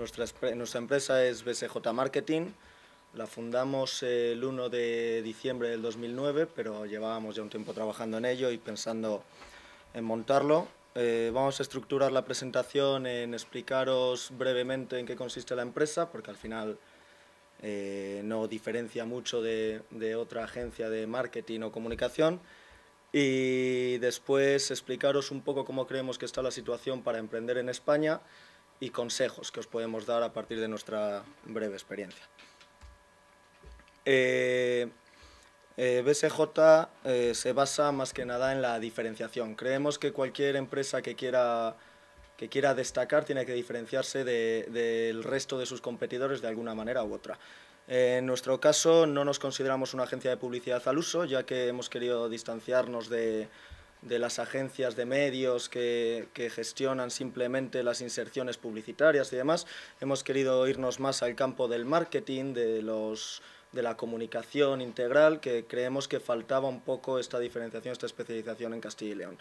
Nuestra, nuestra empresa es BSJ Marketing. La fundamos el 1 de diciembre del 2009, pero llevábamos ya un tiempo trabajando en ello y pensando en montarlo. Eh, vamos a estructurar la presentación en explicaros brevemente en qué consiste la empresa, porque al final eh, no diferencia mucho de, de otra agencia de marketing o comunicación. Y después explicaros un poco cómo creemos que está la situación para emprender en España y consejos que os podemos dar a partir de nuestra breve experiencia. Eh, eh, BSJ eh, se basa más que nada en la diferenciación. Creemos que cualquier empresa que quiera, que quiera destacar tiene que diferenciarse del resto de sus competidores de alguna manera u otra. En nuestro caso no nos consideramos una agencia de publicidad al uso, ya que hemos querido distanciarnos de, de las agencias de medios que, gestionan simplemente las inserciones publicitarias y demás. Hemos querido irnos más al campo del marketing, de, la comunicación integral, que creemos que faltaba un poco esta diferenciación, esta especialización en Castilla y León.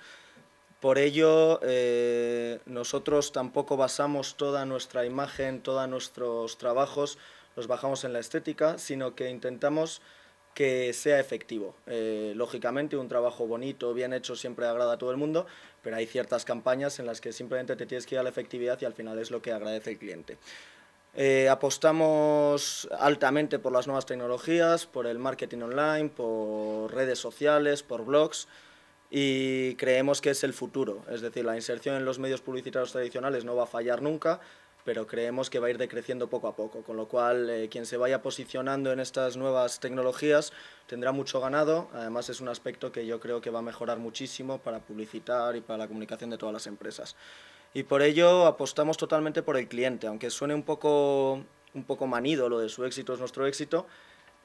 Por ello, eh, nosotros tampoco basamos toda nuestra imagen, todos nuestros trabajos, los bajamos en la estética, sino que intentamos que sea efectivo. Eh, lógicamente, un trabajo bonito, bien hecho, siempre agrada a todo el mundo, pero hay ciertas campañas en las que simplemente te tienes que ir a la efectividad y al final es lo que agradece el cliente. Eh, apostamos altamente por las nuevas tecnologías, por el marketing online, por redes sociales, por blogs y creemos que es el futuro. Es decir, la inserción en los medios publicitarios tradicionales no va a fallar nunca, pero creemos que va a ir decreciendo poco a poco, con lo cual eh, quien se vaya posicionando en estas nuevas tecnologías tendrá mucho ganado, además es un aspecto que yo creo que va a mejorar muchísimo para publicitar y para la comunicación de todas las empresas. Y por ello apostamos totalmente por el cliente, aunque suene un poco manido lo de su éxito es nuestro éxito,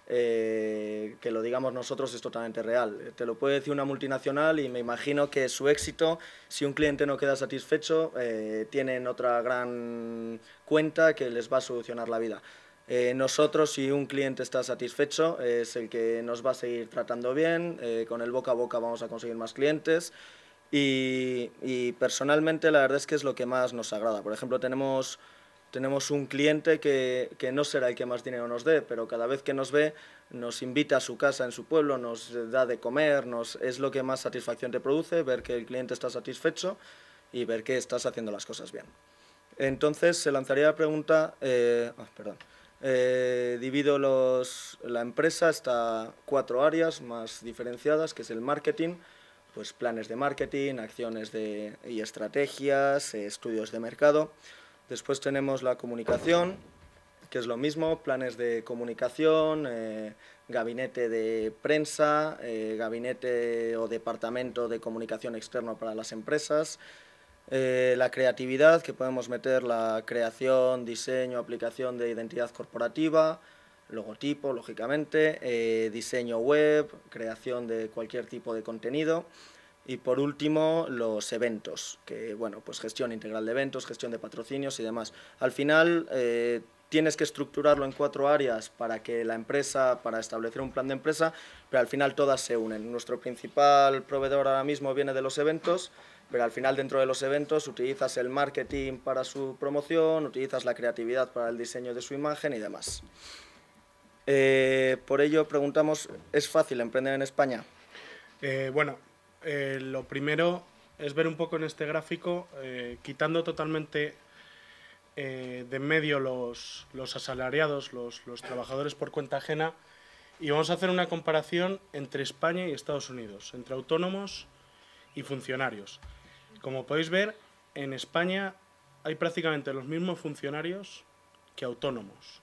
eh, que lo digamos nosotros es totalmente real. Eh, te lo puede decir una multinacional y me imagino que su éxito, si un cliente no queda satisfecho, eh, tienen otra gran cuenta que les va a solucionar la vida. nosotros, si un cliente está satisfecho, es el que nos va a seguir tratando bien, con el boca a boca vamos a conseguir más clientes. y personalmente la verdad es que es lo que más nos agrada. Por ejemplo, tenemos tenemos un cliente que, que, no será el que más dinero nos dé, pero cada vez que nos ve nos invita a su casa en su pueblo, nos da de comer, nos, es lo que más satisfacción te produce, ver que el cliente está satisfecho y ver que estás haciendo las cosas bien. Entonces se lanzaría la pregunta, eh, ah, perdón, eh, divido los, la empresa hasta cuatro áreas más diferenciadas, que es el marketing, pues planes de marketing, acciones de, y estrategias, eh, estudios de mercado. Después tenemos la comunicación, que es lo mismo, planes de comunicación, eh, gabinete de prensa, eh, gabinete o departamento de comunicación externo para las empresas, eh, la creatividad, que podemos meter la creación, diseño, aplicación de identidad corporativa, logotipo, lógicamente, diseño web, creación de cualquier tipo de contenido. Y por último, los eventos, que bueno, pues gestión integral de eventos, gestión de patrocinios y demás. Al final, eh, tienes que estructurarlo en cuatro áreas para que la empresa, para establecer un plan de empresa, pero al final todas se unen. Nuestro principal proveedor ahora mismo viene de los eventos, pero al final dentro de los eventos utilizas el marketing para su promoción, utilizas la creatividad para el diseño de su imagen y demás. Eh, por ello preguntamos, ¿es fácil emprender en España? Eh, bueno, eh, lo primero es ver un poco en este gráfico, eh, quitando totalmente eh, de medio los, asalariados, los, los, trabajadores por cuenta ajena, y vamos a hacer una comparación entre España y Estados Unidos, entre autónomos y funcionarios. Como podéis ver, en España hay prácticamente los mismos funcionarios que autónomos.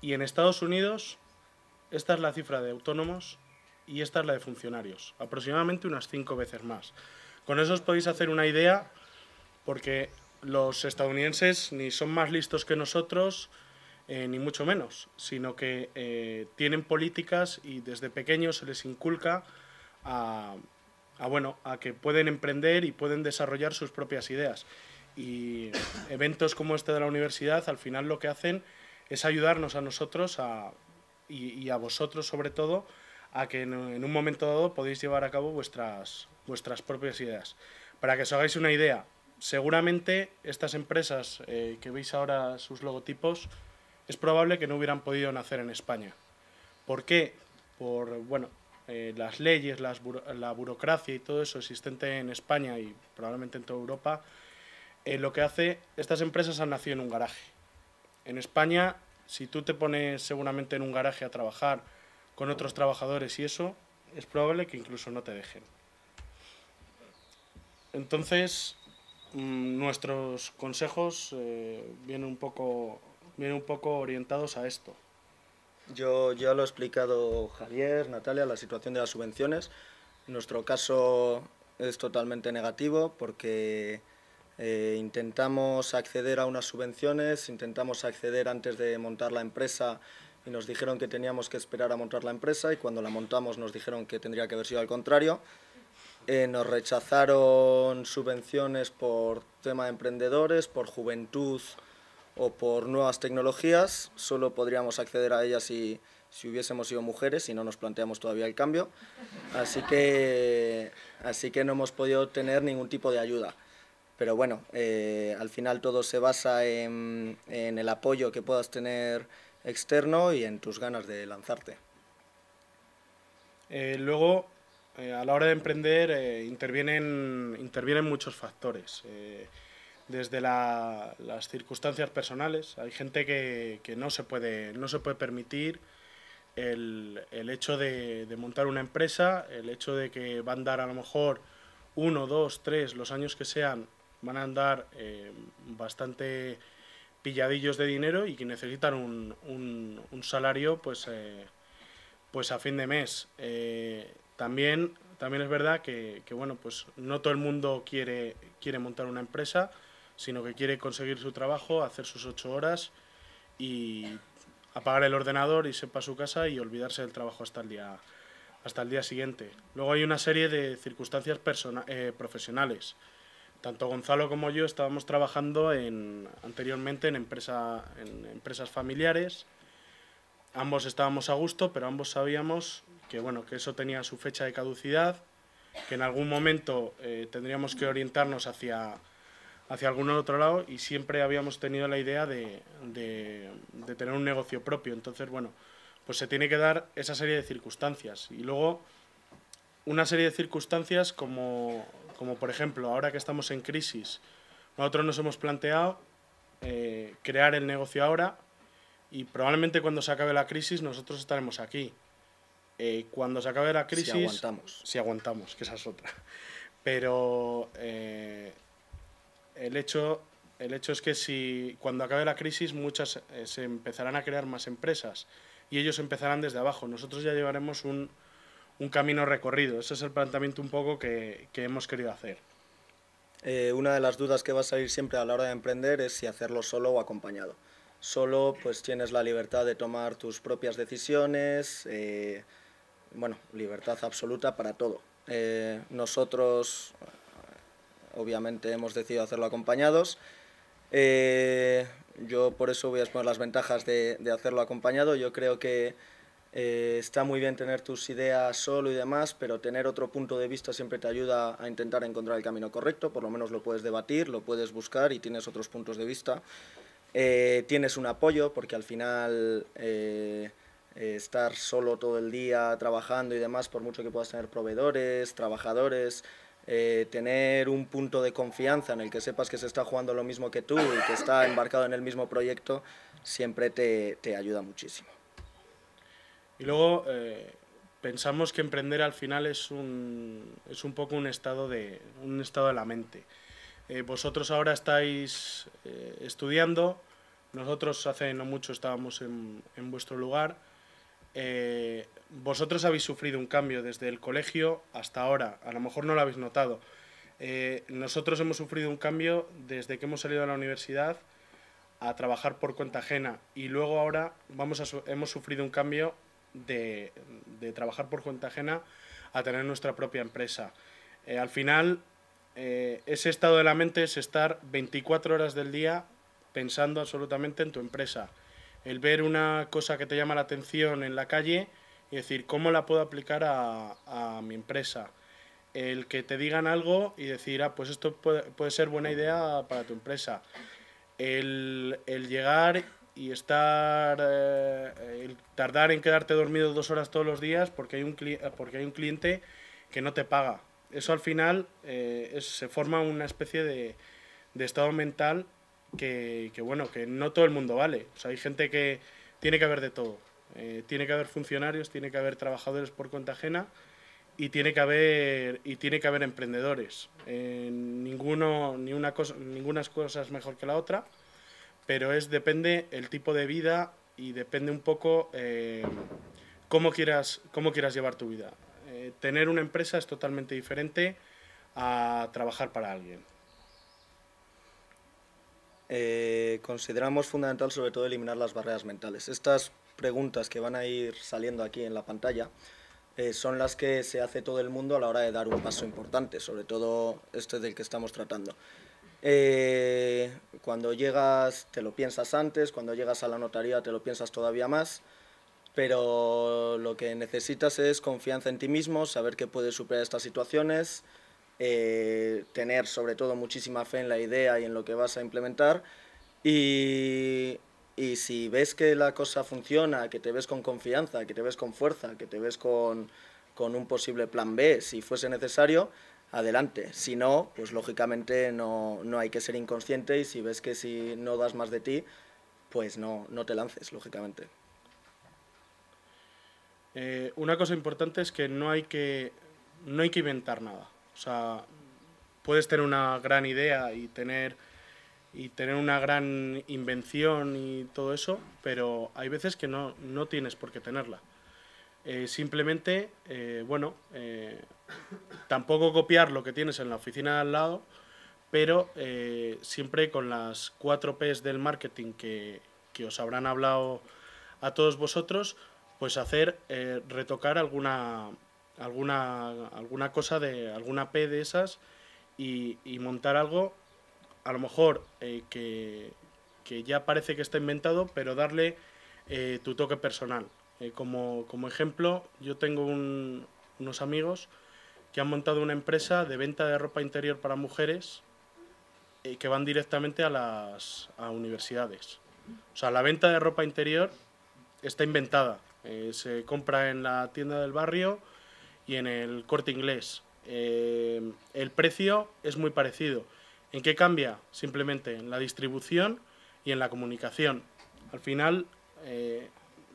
Y en Estados Unidos, esta es la cifra de autónomos, y esta es la de funcionarios, aproximadamente unas cinco veces más. Con eso os podéis hacer una idea porque los estadounidenses ni son más listos que nosotros, eh, ni mucho menos, sino que eh, tienen políticas y desde pequeños se les inculca a, que pueden emprender y pueden desarrollar sus propias ideas. Y eventos como este de la universidad al final lo que hacen es ayudarnos a nosotros y a vosotros sobre todo a que en, un momento dado podéis llevar a cabo vuestras, vuestras propias ideas. Para que os hagáis una idea, seguramente estas empresas eh, que veis ahora sus logotipos es probable que no hubieran podido nacer en España. ¿Por qué? Por bueno, eh, las leyes, la burocracia y todo eso existente en España y probablemente en toda Europa, eh, lo que hace, estas empresas han nacido en un garaje. En España, si tú te pones seguramente en un garaje a trabajar con otros trabajadores y eso, es probable que incluso no te dejen. Entonces, mm, nuestros consejos eh, vienen, un poco, un poco orientados a esto. Yo ya lo he explicado Javier, Natalia, la situación de las subvenciones. nuestro caso es totalmente negativo porque eh, intentamos acceder a unas subvenciones, intentamos acceder antes de montar la empresa y nos dijeron que teníamos que esperar a montar la empresa y cuando la montamos nos dijeron que tendría que haber sido al contrario. Eh, nos rechazaron subvenciones por tema de emprendedores, por juventud o por nuevas tecnologías. Solo podríamos acceder a ellas si, si hubiésemos sido mujeres y no nos planteamos todavía el cambio. Así que, así que no hemos podido tener ningún tipo de ayuda. Pero bueno, eh, al final todo se basa en, en el apoyo que puedas tener externo y en tus ganas de lanzarte. Eh, luego, eh, a la hora de emprender eh, intervienen, intervienen muchos factores. desde las circunstancias personales, hay gente que, no, se puede, no se puede permitir el, el hecho de, de, montar una empresa, el hecho de que van a dar a lo mejor uno, dos, tres, los años que sean, van a andar bastante pilladillos de dinero y que necesitan un, salario pues, eh, pues a fin de mes. Eh, también, también es verdad que, bueno, pues no todo el mundo quiere, quiere montar una empresa, sino que quiere conseguir su trabajo, hacer sus ocho horas y apagar el ordenador, irse para su casa y olvidarse del trabajo hasta el día, hasta el día siguiente. Luego hay una serie de circunstancias eh, profesionales tanto Gonzalo como yo estábamos trabajando en, anteriormente en, empresas familiares. Ambos estábamos a gusto, pero ambos sabíamos que, bueno, que eso tenía su fecha de caducidad, que en algún momento eh, tendríamos que orientarnos hacia, hacia algún otro lado y siempre habíamos tenido la idea de tener un negocio propio. Entonces, bueno, pues se tiene que dar esa serie de circunstancias. Y luego, una serie de circunstancias como como por ejemplo ahora que estamos en crisis, nosotros nos hemos planteado eh, crear el negocio ahora y probablemente cuando se acabe la crisis nosotros estaremos aquí. Eh, cuando se acabe la crisis... Si aguantamos. Si aguantamos, que esa es otra. Pero eh, el, hecho, el hecho es que si cuando acabe la crisis muchas eh, se empezarán a crear más empresas y ellos empezarán desde abajo. Nosotros ya llevaremos un, un camino recorrido. Ese es el planteamiento un poco que, hemos querido hacer. Eh, una de las dudas que va a salir siempre a la hora de emprender es si hacerlo solo o acompañado. Solo pues tienes la libertad de tomar tus propias decisiones, eh, bueno, libertad absoluta para todo. Eh, nosotros obviamente hemos decidido hacerlo acompañados. yo por eso voy a exponer las ventajas de, de hacerlo acompañado. Yo creo que eh, está muy bien tener tus ideas solo y demás, pero tener otro punto de vista siempre te ayuda a intentar encontrar el camino correcto, por lo menos lo puedes debatir, lo puedes buscar y tienes otros puntos de vista. Eh, tienes un apoyo porque al final eh, estar solo todo el día trabajando y demás, por mucho que puedas tener proveedores, trabajadores, tener un punto de confianza en el que sepas que se está jugando lo mismo que tú y que está embarcado en el mismo proyecto, siempre te ayuda muchísimo. Y luego eh, pensamos que emprender al final es un, es un poco un estado de, un estado de la mente. Eh, vosotros ahora estáis eh, estudiando, nosotros hace no mucho estábamos en, vuestro lugar. vosotros habéis sufrido un cambio desde el colegio hasta ahora, a lo mejor no lo habéis notado. nosotros hemos sufrido un cambio desde que hemos salido a la universidad a trabajar por cuenta ajena y luego ahora vamos hemos sufrido un cambio de, trabajar por cuenta ajena a tener nuestra propia empresa. Eh, al final, eh, ese estado de la mente es estar 24 horas del día pensando absolutamente en tu empresa. El ver una cosa que te llama la atención en la calle y decir, ¿cómo la puedo aplicar a, mi empresa? El que te digan algo y decir, ah, pues esto puede, ser buena idea para tu empresa. El, el llegar y estar eh, tardar en quedarte dormido dos horas todos los días porque hay un porque hay un cliente que no te paga eso al final eh, se forma una especie de, estado mental que, bueno que no todo el mundo vale hay gente que tiene que haber de todo eh, tiene que haber funcionarios tiene que haber trabajadores por cuenta ajena y tiene que haber y tiene que haber emprendedores ninguno ni una cosa ninguna cosa es mejor que la otra pero es depende el tipo de vida y depende un poco eh, cómo, quieras, cómo quieras llevar tu vida. Eh, tener una empresa es totalmente diferente a trabajar para alguien. Eh, consideramos fundamental sobre todo eliminar las barreras mentales. Estas preguntas que van a ir saliendo aquí en la pantalla son las que se hace todo el mundo a la hora de dar un paso importante, sobre todo este del que estamos tratando. Eh, cuando llegas te lo piensas antes, cuando llegas a la notaría te lo piensas todavía más, pero lo que necesitas es confianza en ti mismo, saber que puedes superar estas situaciones, eh, tener sobre todo muchísima fe en la idea y en lo que vas a implementar y, y si ves que la cosa funciona, que te ves con confianza, que te ves con fuerza, que te ves con, con un posible plan B si fuese necesario, adelante. Si no, pues lógicamente no, no hay que ser inconsciente y si ves que si no das más de ti, pues no, no te lances, lógicamente. Eh, una cosa importante es que no hay que no hay que inventar nada. O sea, puedes tener una gran idea y tener y tener una gran invención y todo eso, pero hay veces que no, no tienes por qué tenerla. Eh, simplemente, eh, bueno, Tampoco copiar lo que tienes en la oficina de al lado, pero eh, siempre con las cuatro Ps del marketing que, os habrán hablado a todos vosotros, pues hacer eh, retocar alguna, alguna, alguna cosa de alguna P de esas y, montar algo, a lo mejor eh, que, que, ya parece que está inventado, pero darle tu toque personal. como, como ejemplo, yo tengo un, unos amigos que han montado una empresa de venta de ropa interior para mujeres eh, que van directamente a las universidades. O sea, la venta de ropa interior está inventada. Eh, se compra en la tienda del barrio y en el corte inglés. Eh, el precio es muy parecido. ¿En qué cambia? Simplemente en la distribución y en la comunicación. Al final,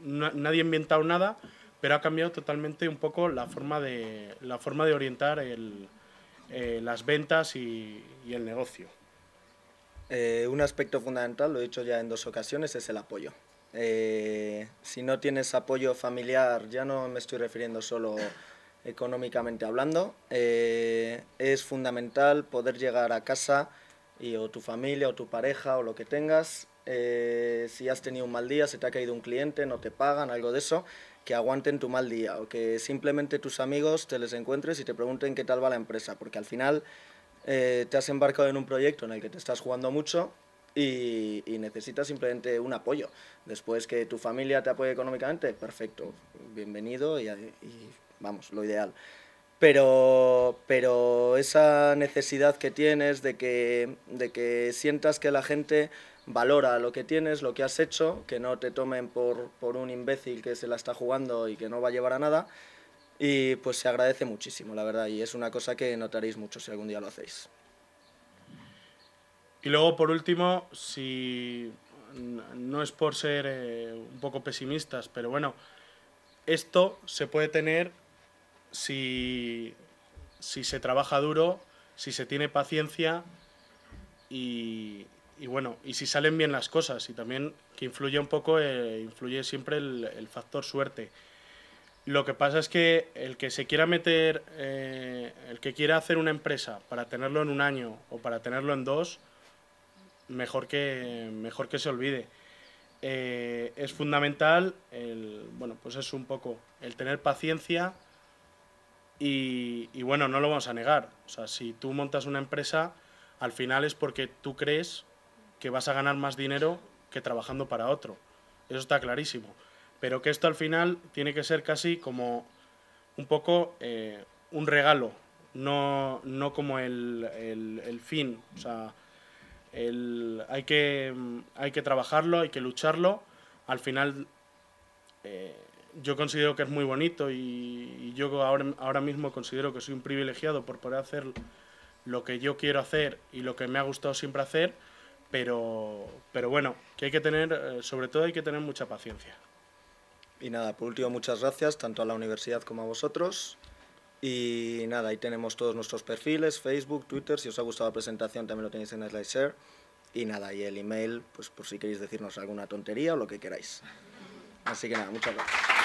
nadie ha inventado nada, pero ha cambiado totalmente un poco la forma de, la forma de orientar eh, las ventas y, el negocio. Eh, un aspecto fundamental, lo he dicho ya en dos ocasiones, es el apoyo. Eh, si no tienes apoyo familiar, ya no me estoy refiriendo solo económicamente hablando, es fundamental poder llegar a casa y o tu familia o tu pareja o lo que tengas, si has tenido un mal día, se te ha caído un cliente, no te pagan, algo de eso, que aguanten tu mal día o que simplemente tus amigos te les encuentres y te pregunten qué tal va la empresa, porque al final eh, te has embarcado en un proyecto en el que te estás jugando mucho y, necesitas simplemente un apoyo. Después que tu familia te apoye económicamente, perfecto, bienvenido y, vamos, lo ideal. Pero, pero esa necesidad que tienes de que, de que sientas que la gente valora lo que tienes, lo que has hecho, que no te tomen por, un imbécil que se la está jugando y que no va a llevar a nada. Y pues se agradece muchísimo, la verdad, y es una cosa que notaréis mucho si algún día lo hacéis. Y luego, por último, si no es por ser eh, un poco pesimistas, pero bueno, esto se puede tener si se trabaja duro, si se tiene paciencia y, y bueno, y si salen bien las cosas, y también que influye un poco, eh, influye siempre el, factor suerte. Lo que pasa es que el que se quiera meter, eh, el que quiera hacer una empresa para tenerlo en un año o para tenerlo en dos, mejor que, mejor que se olvide. Eh, es fundamental, el, bueno, pues es un poco el tener paciencia y, y bueno, no lo vamos a negar. O sea, si tú montas una empresa, al final es porque tú crees que vas a ganar más dinero que trabajando para otro. Eso está clarísimo. Pero que esto al final tiene que ser casi como un poco eh, un regalo, no, no como el, el, fin. O sea, el, hay, que, hay que trabajarlo, hay que lucharlo. Al final eh, yo considero que es muy bonito y, yo ahora, ahora mismo considero que soy un privilegiado por poder hacer lo que yo quiero hacer y lo que me ha gustado siempre hacer pero, pero bueno, que hay que tener, eh, sobre todo hay que tener mucha paciencia. Y nada, por último, muchas gracias tanto a la universidad como a vosotros. Y nada, ahí tenemos todos nuestros perfiles, Facebook, Twitter. Si os ha gustado la presentación también lo tenéis en SlideShare. Y nada, y el email, pues por si queréis decirnos alguna tontería o lo que queráis. Así que nada, muchas gracias.